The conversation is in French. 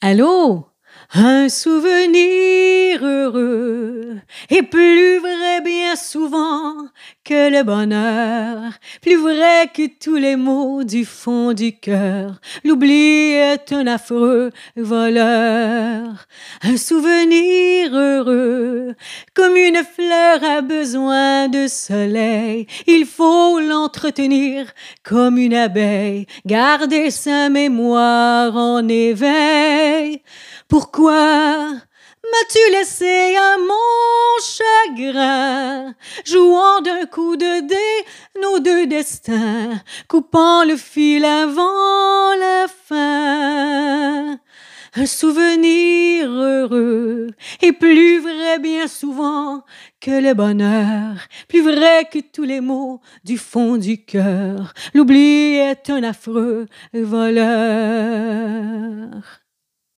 Allô? Un souvenir heureux est plus vrai bien souvent que le bonheur, plus vrai que tous les mots du fond du cœur. L'oubli est un affreux voleur. Un souvenir heureux comme une fleur a besoin de soleil, il faut l'entretenir comme une abeille, garder sa mémoire en éveil. Pourquoi m'as-tu laissé à mon chagrin, jouant d'un coup de dé nos deux destins, coupant le fil avant un souvenir heureux est plus vrai bien souvent que le bonheur, plus vrai que tous les mots du fond du cœur. L'oubli est un affreux voleur.